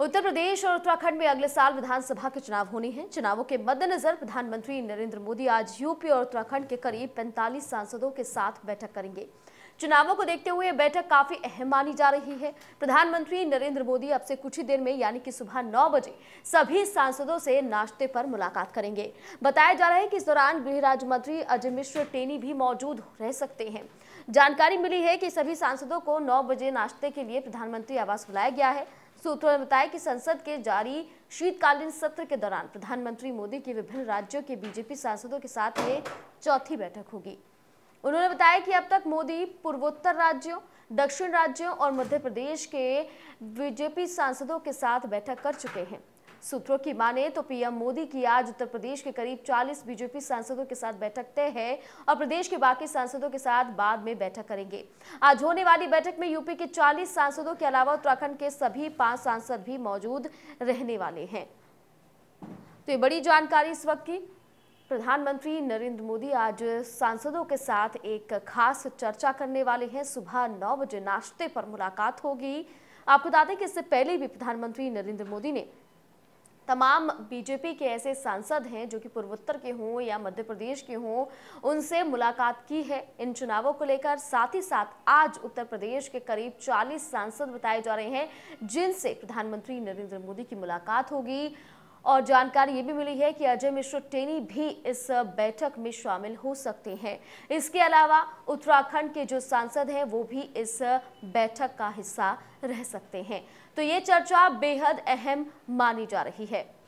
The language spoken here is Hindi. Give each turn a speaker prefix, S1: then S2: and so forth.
S1: उत्तर प्रदेश और उत्तराखंड में अगले साल विधानसभा के चुनाव होने हैं चुनावों के मद्देनजर प्रधानमंत्री नरेंद्र मोदी आज यूपी और उत्तराखंड के करीब 45 सांसदों के साथ बैठक करेंगे चुनावों को देखते हुए बैठक काफी अहम मानी जा रही है प्रधानमंत्री नरेंद्र मोदी अब से कुछ ही देर में यानी कि सुबह नौ बजे सभी सांसदों से नाश्ते पर मुलाकात करेंगे बताया जा रहा है कि इस दौरान गृह राज्य मंत्री अजय मिश्र टेनी भी मौजूद रह सकते हैं जानकारी मिली है कि सभी सांसदों को नौ बजे नाश्ते के लिए प्रधानमंत्री आवास बुलाया गया है सूत्रों ने बताया कि संसद के जारी शीतकालीन सत्र के दौरान प्रधानमंत्री मोदी की विभिन्न राज्यों के बीजेपी सांसदों के साथ ये चौथी बैठक होगी उन्होंने बताया कि अब तक मोदी पूर्वोत्तर राज्यों दक्षिण राज्यों और मध्य प्रदेश के बीजेपी सांसदों के साथ बैठक कर चुके हैं सूत्रों की माने तो पीएम मोदी की आज उत्तर प्रदेश के करीब 40 बीजेपी सांसदों के साथ बैठक तय है और प्रदेश के बाकी सांसदों के साथ बाद में बैठक करेंगे आज होने वाली बैठक में यूपी के 40 सांसदों के अलावा उत्तराखंड के सभी पांच सांसद भी मौजूद रहने वाले हैं तो ये बड़ी जानकारी इस वक्त की प्रधानमंत्री नरेंद्र मोदी आज सांसदों के साथ एक खास चर्चा करने वाले हैं सुबह नौ बजे नाश्ते पर मुलाकात होगी आपको बता दें कि इससे पहले भी प्रधानमंत्री नरेंद्र मोदी ने तमाम बीजेपी के ऐसे सांसद हैं जो कि पूर्वोत्तर के हों या मध्य प्रदेश के हों उनसे मुलाकात की है इन चुनावों को लेकर साथ ही साथ आज उत्तर प्रदेश के करीब 40 सांसद बताए जा रहे हैं जिनसे प्रधानमंत्री नरेंद्र मोदी की मुलाकात होगी और जानकारी ये भी मिली है कि अजय मिश्र टेनी भी इस बैठक में शामिल हो सकते हैं इसके अलावा उत्तराखंड के जो सांसद हैं वो भी इस बैठक का हिस्सा रह सकते हैं तो ये चर्चा बेहद अहम मानी जा रही है